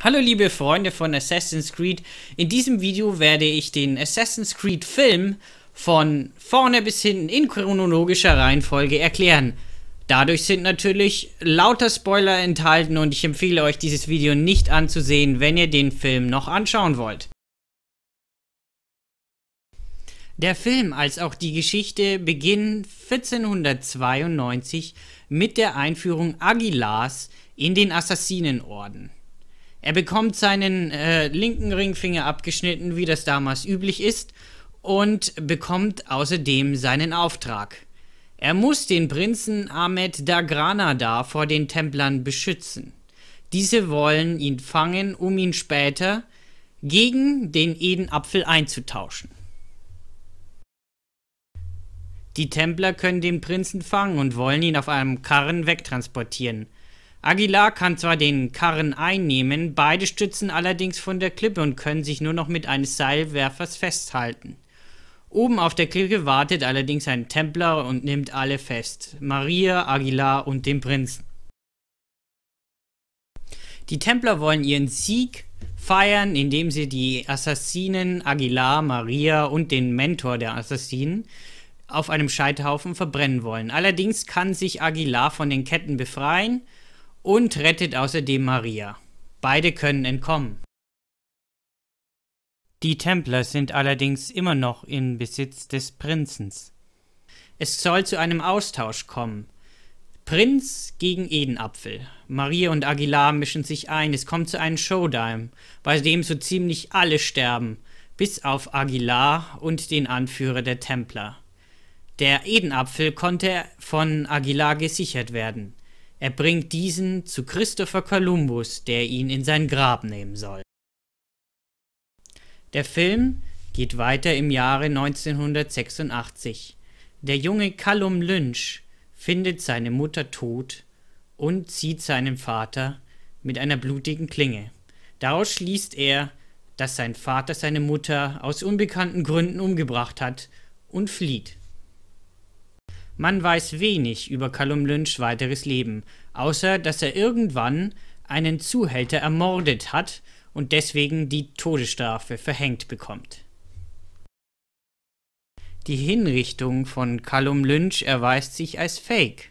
Hallo liebe Freunde von Assassin's Creed, in diesem Video werde ich den Assassin's Creed Film von vorne bis hinten in chronologischer Reihenfolge erklären. Dadurch sind natürlich lauter Spoiler enthalten und ich empfehle euch dieses Video nicht anzusehen, wenn ihr den Film noch anschauen wollt. Der Film als auch die Geschichte beginnen 1492 mit der Einführung Aguilars in den Assassinenorden. Er bekommt seinen äh, linken Ringfinger abgeschnitten, wie das damals üblich ist, und bekommt außerdem seinen Auftrag. Er muss den Prinzen Ahmed Dagranada vor den Templern beschützen. Diese wollen ihn fangen, um ihn später gegen den Edenapfel einzutauschen. Die Templer können den Prinzen fangen und wollen ihn auf einem Karren wegtransportieren. Aguilar kann zwar den Karren einnehmen, beide stützen allerdings von der Klippe und können sich nur noch mit eines Seilwerfers festhalten. Oben auf der Klippe wartet allerdings ein Templer und nimmt alle fest, Maria, Aguilar und den Prinzen. Die Templer wollen ihren Sieg feiern, indem sie die Assassinen Aguilar, Maria und den Mentor der Assassinen auf einem Scheiterhaufen verbrennen wollen. Allerdings kann sich Aguilar von den Ketten befreien und rettet außerdem Maria. Beide können entkommen. Die Templer sind allerdings immer noch in Besitz des Prinzen. Es soll zu einem Austausch kommen. Prinz gegen Edenapfel. Maria und Aguilar mischen sich ein. Es kommt zu einem Showdown, bei dem so ziemlich alle sterben, bis auf Aguilar und den Anführer der Templer. Der Edenapfel konnte von Aguilar gesichert werden. Er bringt diesen zu Christopher Columbus, der ihn in sein Grab nehmen soll. Der Film geht weiter im Jahre 1986. Der junge Callum Lynch findet seine Mutter tot und zieht seinen Vater mit einer blutigen Klinge. Daraus schließt er, dass sein Vater seine Mutter aus unbekannten Gründen umgebracht hat und flieht. Man weiß wenig über Callum Lynch weiteres Leben, außer dass er irgendwann einen Zuhälter ermordet hat und deswegen die Todesstrafe verhängt bekommt. Die Hinrichtung von Callum Lynch erweist sich als Fake.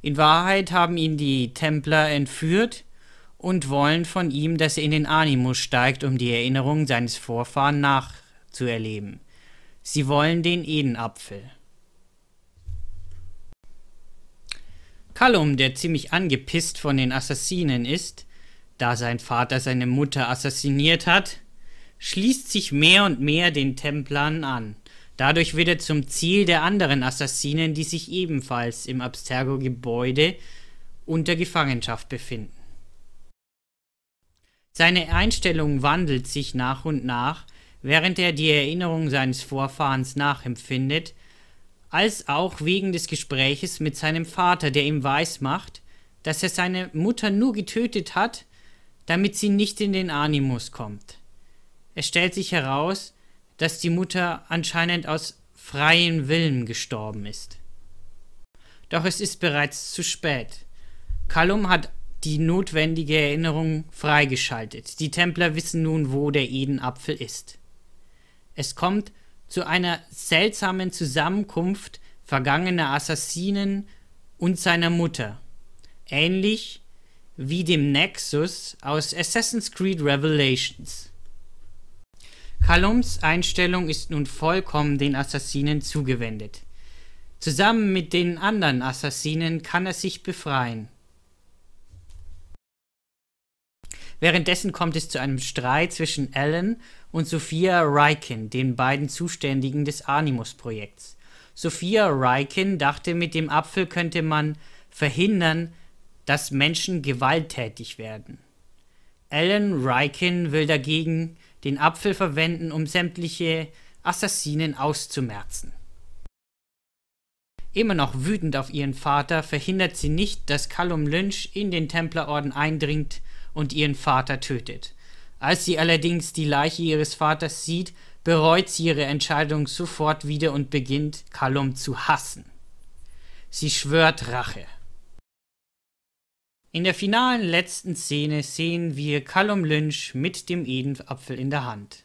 In Wahrheit haben ihn die Templer entführt und wollen von ihm, dass er in den Animus steigt, um die Erinnerung seines Vorfahren nachzuerleben. Sie wollen den Edenapfel. Callum, der ziemlich angepisst von den Assassinen ist, da sein Vater seine Mutter assassiniert hat, schließt sich mehr und mehr den Templern an. Dadurch wird er zum Ziel der anderen Assassinen, die sich ebenfalls im Abstergo-Gebäude unter Gefangenschaft befinden. Seine Einstellung wandelt sich nach und nach, während er die Erinnerung seines Vorfahrens nachempfindet als auch wegen des Gespräches mit seinem Vater, der ihm weismacht, dass er seine Mutter nur getötet hat, damit sie nicht in den Animus kommt. Es stellt sich heraus, dass die Mutter anscheinend aus freiem Willen gestorben ist. Doch es ist bereits zu spät. Callum hat die notwendige Erinnerung freigeschaltet. Die Templer wissen nun, wo der Edenapfel ist. Es kommt zu einer seltsamen Zusammenkunft vergangener Assassinen und seiner Mutter, ähnlich wie dem Nexus aus Assassin's Creed Revelations. Kalums Einstellung ist nun vollkommen den Assassinen zugewendet. Zusammen mit den anderen Assassinen kann er sich befreien. Währenddessen kommt es zu einem Streit zwischen Alan und Sophia Ryken, den beiden Zuständigen des Animus-Projekts. Sophia Ryken dachte, mit dem Apfel könnte man verhindern, dass Menschen gewalttätig werden. Alan Ryken will dagegen den Apfel verwenden, um sämtliche Assassinen auszumerzen. Immer noch wütend auf ihren Vater verhindert sie nicht, dass Callum Lynch in den Templerorden eindringt und ihren Vater tötet. Als sie allerdings die Leiche ihres Vaters sieht, bereut sie ihre Entscheidung sofort wieder und beginnt, Kalum zu hassen. Sie schwört Rache. In der finalen letzten Szene sehen wir Callum Lynch mit dem Edenapfel in der Hand.